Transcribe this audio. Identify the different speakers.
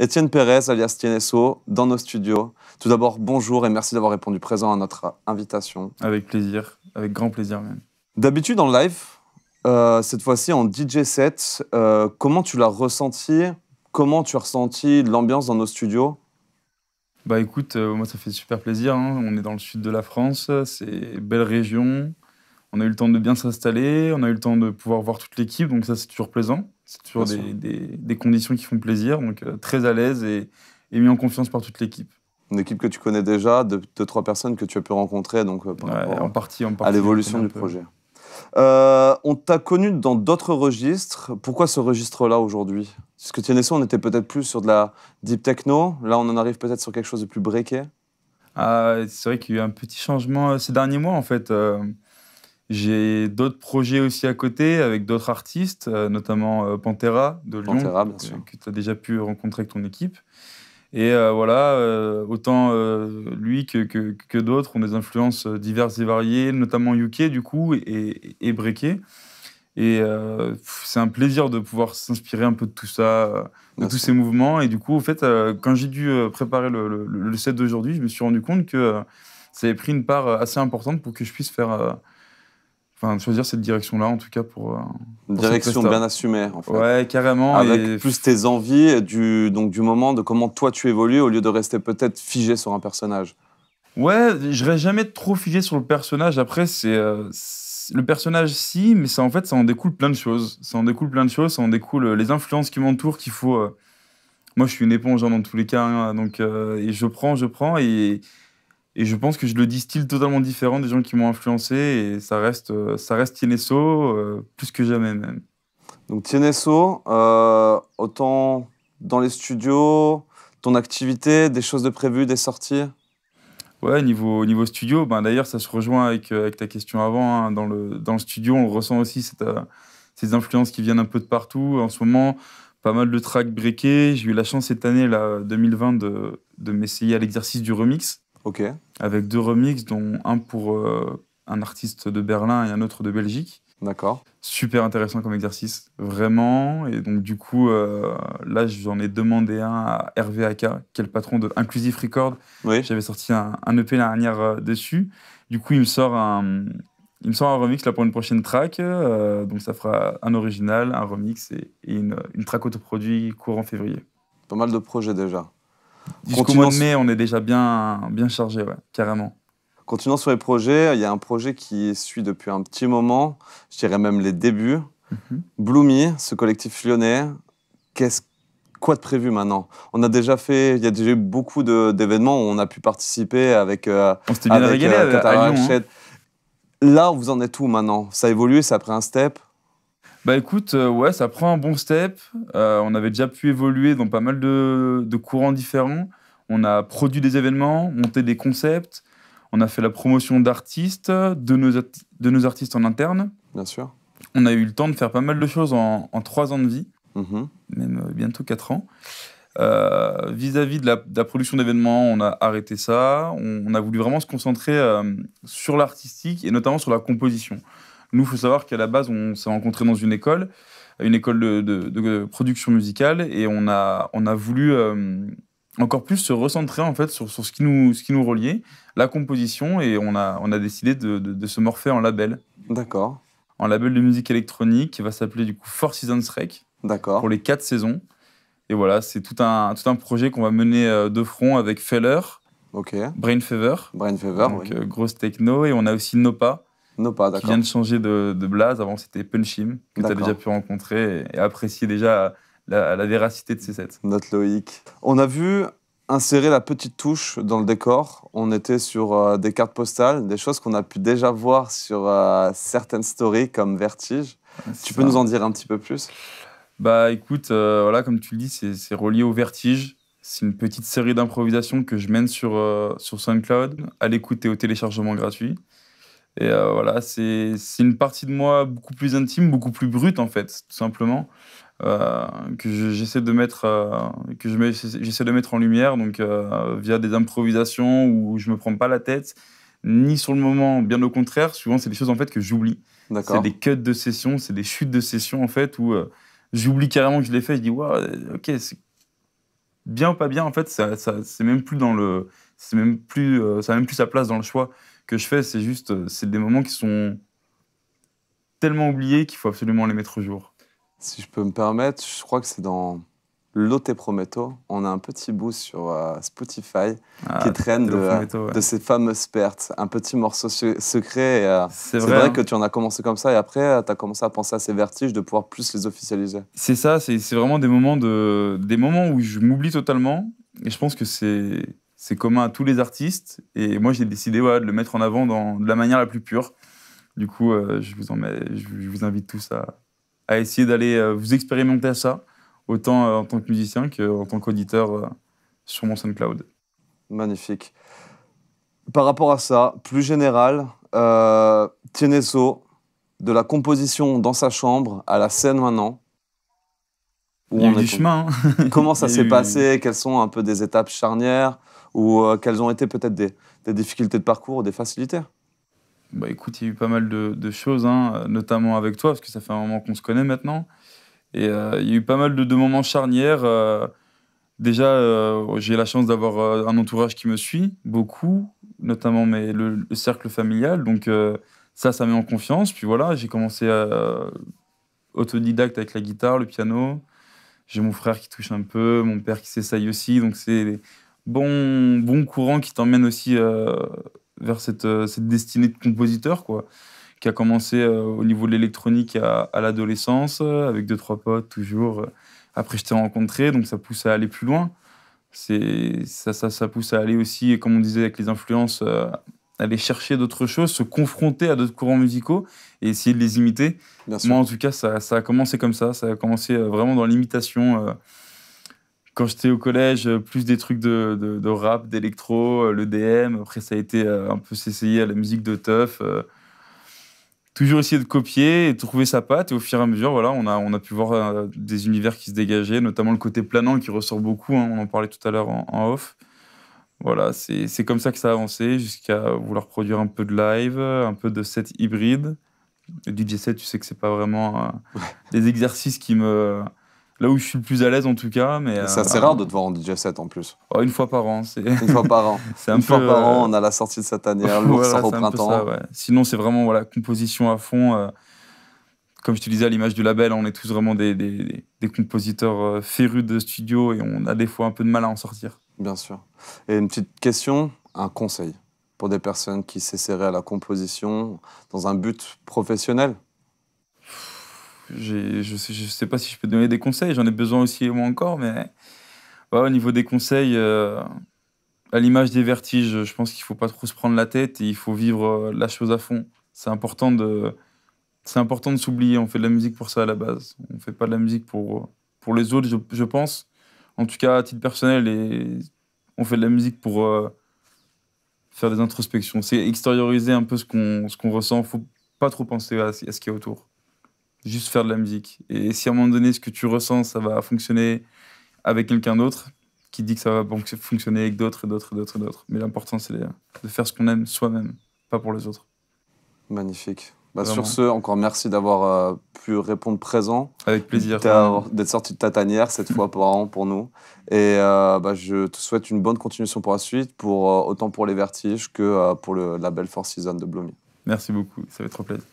Speaker 1: Étienne Pérez, alias Tienesso, dans nos studios. Tout d'abord, bonjour et merci d'avoir répondu présent à notre invitation. Avec plaisir, avec grand plaisir même. D'habitude en live, euh, cette fois-ci en DJ set, euh, comment tu l'as ressenti Comment tu as ressenti l'ambiance dans nos studios
Speaker 2: Bah écoute, euh, moi ça fait super plaisir. Hein. On est dans le sud de la France, c'est belle région, on a eu le temps de bien s'installer, on a eu le temps de pouvoir voir toute l'équipe, donc ça c'est toujours plaisant. C'est toujours
Speaker 1: des, conditions qui font plaisir, donc euh, très à l'aise et, mis en confiance par toute l'équipe. Une équipe que tu connais déjà, deux, trois personnes que tu as pu rencontrer, donc euh, par en partie, en partie, à l'évolution du projet. Euh, on t'a connu dans d'autres registres. Pourquoi ce registre-là aujourd'hui Parce que tiens, on était peut-être plus sur de la deep techno. Là, on en arrive peut-être sur quelque chose de plus breaké.
Speaker 2: Ah, c'est vrai qu'il y a eu un petit changement ces derniers mois, en fait. J'ai d'autres projets aussi à côté avec d'autres artistes, euh, notamment euh, Pantera de Lyon, euh, que tu as déjà pu rencontrer avec ton équipe. Et voilà, autant lui que, d'autres ont des influences diverses et variées, notamment UK du coup, et, et, Et c'est un plaisir de pouvoir s'inspirer un peu de tout ça, de tous ces mouvements. Et du coup, au fait, quand j'ai dû préparer le, le set d'aujourd'hui, je me suis rendu compte que ça avait pris une part assez importante pour que je puisse faire enfin, choisir cette direction-là, en tout cas pour. Une euh, direction bien
Speaker 1: assumée, en fait. Ouais, carrément. Avec plus tes envies du, donc, du moment de comment toi tu évolues au lieu de rester peut-être figé sur un personnage.
Speaker 2: Ouais, je reste jamais trop figé sur le personnage. Après, c'est. Euh, le personnage, si, mais ça, en fait, ça en découle plein de choses. Ça en découle plein de choses, ça en découle euh, les influences qui m'entourent qu'il faut. Moi, je suis une éponge hein, dans tous les cas, hein, donc et je prends, je prends et et je pense que je le style totalement différent des gens qui m'ont influencé et ça reste, euh, ça reste euh, plus que jamais même.
Speaker 1: Donc Tieneso, euh, autant dans les studios, ton activité, des choses de prévues, des sorties
Speaker 2: Ouais, niveau, niveau studio, ben d'ailleurs ça se rejoint avec, avec ta question avant. Hein. dans, le, dans le studio, on ressent aussi, ces influences qui viennent un peu de partout. En ce moment, pas mal de tracks breakés. J'ai eu la chance cette année, là, 2020, de, de m'essayer à l'exercice du remix avec deux remixes, dont un pour euh, un artiste de Berlin et un autre de Belgique. D'accord. Super intéressant comme exercice, vraiment. Et donc, du coup, euh, là, j'en ai demandé un à Hervé Aka, qui est le patron de Inclusive Record. Oui. J'avais sorti un, EP l'année dernière euh, dessus. Du coup, il me sort un, il sort un remix là, pour une prochaine track. donc, ça fera un original, un remix et, une, une track autoproduit courant février. Pas mal de projets déjà. Jusqu'au
Speaker 1: mai, on est déjà bien, bien chargé, carrément. Continuons sur les projets, il y a un projet qui suit depuis un petit moment, je dirais même les débuts. Mhm. Bloomy, ce collectif lyonnais, qu'est-ce quoi de prévu maintenant On a déjà fait, il y a déjà eu beaucoup d'événements où on a pu participer avec. Euh, on bien avec, euh, hein. Là, vous en êtes où maintenant Ça a évolué, ça a pris un step bah écoute, euh, ouais, ça prend un bon step. Euh, on avait déjà pu évoluer dans pas mal de, courants différents.
Speaker 2: On a produit des événements, monté des concepts. On a fait la promotion d'artistes, de nos, artistes en interne. Bien sûr. On a eu le temps de faire pas mal de choses en, trois ans de vie, mhm. même euh, bientôt quatre ans. Vis-à-vis de, la production d'événements, on a arrêté ça. on, a voulu vraiment se concentrer sur l'artistique et notamment sur la composition. Nous, il faut savoir qu'à la base, on s'est rencontrés dans une école, une école de, production musicale, et on a, on a voulu euh, encore plus se recentrer en fait sur, sur, ce, qui nous, ce qui nous reliait, la composition, et on a, on a décidé de, de se morpher en label. D'accord. En label de musique électronique qui va s'appeler du coup Four Seasons Rec. D'accord. Pour les quatre saisons. Et voilà, c'est tout un, tout un projet qu'on va mener euh, de front avec Feller, ok, Brain Fever. Brain Fever, donc, euh, grosse techno. Et on a aussi Nopa, pas d'accord. Qui vient de changer de, de Avant, c'était Punchim, que tu as déjà pu rencontrer et, apprécier déjà la, véracité de ces sets.
Speaker 1: Notre Loïc. On a vu insérer la petite touche dans le décor. On était sur euh, des cartes postales, des choses qu'on a pu déjà voir sur euh, certaines stories comme Vertige. tu peux nous en dire un petit peu plus Bah écoute, euh, voilà, comme tu le dis, c'est relié au Vertige. C'est une petite
Speaker 2: série d'improvisations que je mène sur, sur SoundCloud, à l'écoute et au téléchargement gratuit. Et euh, voilà, c'est une partie de moi beaucoup plus intime, beaucoup plus brute, en fait, tout simplement, euh, que j'essaie de, mettre, euh, j'essaie de mettre en lumière, donc via des improvisations où je ne me prends pas la tête, ni sur le moment, bien au contraire, souvent, c'est des choses, en fait, que j'oublie. C'est des cuts de session, c'est des chutes de session, en fait, où j'oublie carrément que je l'ai fait, je dis, waouh, ok, c'est bien ou pas bien, en fait, ça, ça c'est même plus dans le. même plus. ça même plus sa place dans le choix que je fais, c'est juste,
Speaker 1: euh, c'est des moments qui sont tellement oubliés qu'il faut absolument les mettre au jour. Si je peux me permettre, je crois que c'est dans Lotte Prometo. on a un petit bout sur euh, Spotify ah, qui traîne euh, de, ces fameuses pertes, un petit morceau secret. c'est vrai. Hein. que tu en as commencé comme ça et après, tu as commencé à penser à ces vertiges de pouvoir plus les officialiser.
Speaker 2: C'est ça, c'est vraiment des moments, de, des moments où je m'oublie totalement et je pense que c'est c'est commun à tous les artistes. Et moi, j'ai décidé de le mettre en avant dans, de la manière la plus pure. Du coup, euh, je, vous en vous invite tous à, essayer d'aller euh, vous expérimenter à ça, autant euh, en tant que musicien qu'en tant qu'auditeur sur mon SoundCloud.
Speaker 1: Magnifique. Par rapport à ça, plus général, euh, de la composition dans sa chambre à la scène maintenant, il y a du chemin. Hein. Comment ça s'est passé Quelles sont un peu des étapes charnières ou euh, quelles ont été peut-être des, difficultés de parcours ou des facilités
Speaker 2: bah, Écoute, il y a eu pas mal de, choses, hein, notamment avec toi, parce que ça fait un moment qu'on se connaît maintenant. Et euh, il y a eu pas mal de, moments charnières. Euh, déjà, j'ai la chance d'avoir un entourage qui me suit beaucoup, notamment mais le, cercle familial. Donc ça, ça met en confiance. Puis voilà, j'ai commencé à autodidacte avec la guitare, le piano. J'ai mon frère qui touche un peu, mon père qui s'essaye aussi. Donc c'est bon, bon courant qui t'emmène aussi euh, vers euh, cette, destinée de compositeur, quoi, qui a commencé euh, au niveau de l'électronique à, l'adolescence, avec deux, trois potes, toujours. Après, je t'ai rencontré, donc ça pousse à aller plus loin. C'est, ça, pousse à aller aussi, comme on disait avec les influences, aller chercher d'autres choses, se confronter à d'autres courants musicaux et essayer de les imiter. Moi, en tout cas, ça, a commencé comme ça. Ça a commencé vraiment dans l'imitation quand j'étais au collège, euh, plus des trucs de, de, rap, d'électro, euh, le DM. Après, ça a été euh, un peu s'essayer à la musique de teuf. toujours essayer de copier et de trouver sa patte. Et au fur et à mesure, voilà, on a, on a pu voir des univers qui se dégageaient, notamment le côté planant qui ressort beaucoup. Hein. on en parlait tout à l'heure en, off. Voilà, c'est comme ça que ça a avancé jusqu'à vouloir produire un peu de live, un peu de set hybride. Le DJ set, tu sais que c'est pas vraiment des exercices qui me là où je suis le plus à l'aise en tout cas. Mais euh, c'est assez rare de te voir en DJ set en plus. Oh, une fois par an, c'est. Une fois par an. c'est un une fois par an, euh, on
Speaker 1: a la sortie de cette année, hein. l'ours voilà, au printemps.
Speaker 2: Sinon, c'est vraiment voilà composition à fond. Euh, comme je te disais à l'image du label, on est tous vraiment des, des, des compositeurs férus de studio et on a des fois un peu de mal à en sortir.
Speaker 1: Bien sûr. Et une petite question, un conseil pour des personnes qui s'essaieraient à la composition dans un but professionnel je ne sais,
Speaker 2: pas si je peux donner des conseils, j'en ai besoin aussi moi encore, mais au niveau des conseils, euh, à l'image des vertiges, je pense qu'il ne faut pas trop se prendre la tête et il faut vivre euh, la chose à fond. C'est important de c'est important de s'oublier, on fait de la musique pour ça à la base. On ne fait pas de la musique pour, pour les autres, je, pense. En tout cas, à titre personnel, et on fait de la musique pour euh, faire des introspections. C'est extérioriser un peu ce qu'on qu ressent. Il ne faut pas trop penser à, à ce qu'il y a autour juste faire de la musique. Et si à un moment donné, ce que tu ressens, ça va fonctionner avec quelqu'un d'autre, qui dit que ça va fonctionner avec d'autres, et d'autres, d'autres, d'autres. Mais l'important, c'est de faire ce qu'on aime soi-même, pas pour les autres.
Speaker 1: Magnifique. Bah, sur ce, encore merci d'avoir euh, pu répondre présent. Avec plaisir. D'être sorti de ta tanière cette fois pour, pour nous. Et euh, bah, je te souhaite une bonne continuation pour la suite, pour, euh, autant pour les vertiges que pour le belle force season de Blomy.
Speaker 2: Merci beaucoup, ça fait trop plaisir.